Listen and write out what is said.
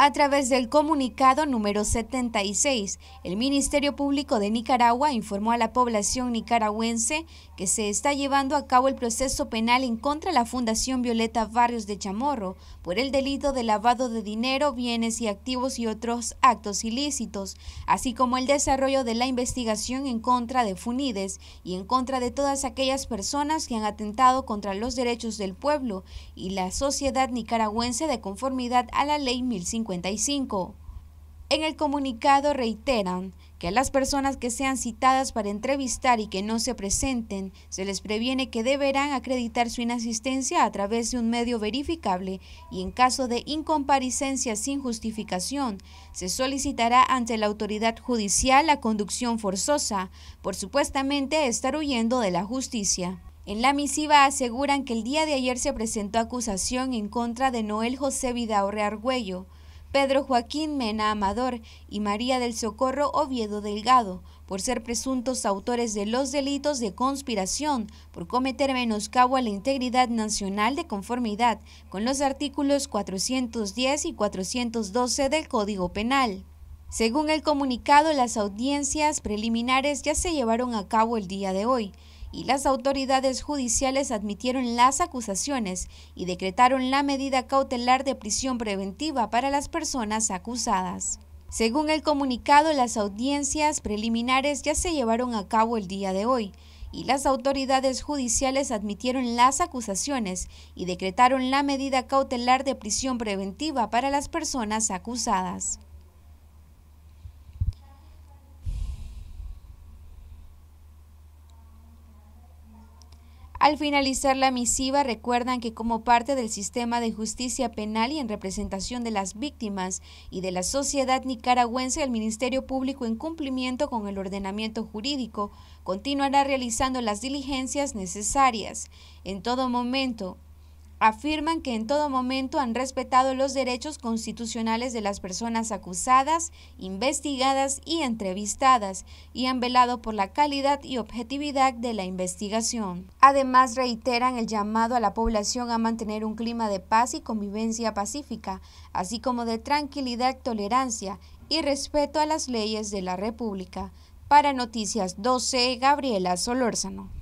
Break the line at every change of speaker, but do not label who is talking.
A través del comunicado número 76, el Ministerio Público de Nicaragua informó a la población nicaragüense que se está llevando a cabo el proceso penal en contra de la Fundación Violeta Barrios de Chamorro por el delito de lavado de dinero, bienes y activos y otros actos ilícitos, así como el desarrollo de la investigación en contra de Funides y en contra de todas aquellas personas que han atentado contra los derechos del pueblo y la sociedad nicaragüense de conformidad a la Ley 1050. En el comunicado reiteran que a las personas que sean citadas para entrevistar y que no se presenten, se les previene que deberán acreditar su inasistencia a través de un medio verificable y en caso de incomparecencia sin justificación, se solicitará ante la autoridad judicial la conducción forzosa por supuestamente estar huyendo de la justicia. En la misiva aseguran que el día de ayer se presentó acusación en contra de Noel José Vidaurre Argüello, Pedro Joaquín Mena Amador y María del Socorro Oviedo Delgado, por ser presuntos autores de los delitos de conspiración, por cometer menoscabo a la integridad nacional de conformidad con los artículos 410 y 412 del Código Penal. Según el comunicado, las audiencias preliminares ya se llevaron a cabo el día de hoy y las autoridades judiciales admitieron las acusaciones y decretaron la medida cautelar de prisión preventiva para las personas acusadas. Según el comunicado, las audiencias preliminares ya se llevaron a cabo el día de hoy y las autoridades judiciales admitieron las acusaciones y decretaron la medida cautelar de prisión preventiva para las personas acusadas. Al finalizar la misiva, recuerdan que como parte del sistema de justicia penal y en representación de las víctimas y de la sociedad nicaragüense, el Ministerio Público, en cumplimiento con el ordenamiento jurídico, continuará realizando las diligencias necesarias en todo momento afirman que en todo momento han respetado los derechos constitucionales de las personas acusadas, investigadas y entrevistadas y han velado por la calidad y objetividad de la investigación. Además, reiteran el llamado a la población a mantener un clima de paz y convivencia pacífica, así como de tranquilidad, tolerancia y respeto a las leyes de la República. Para Noticias 12, Gabriela Solórzano.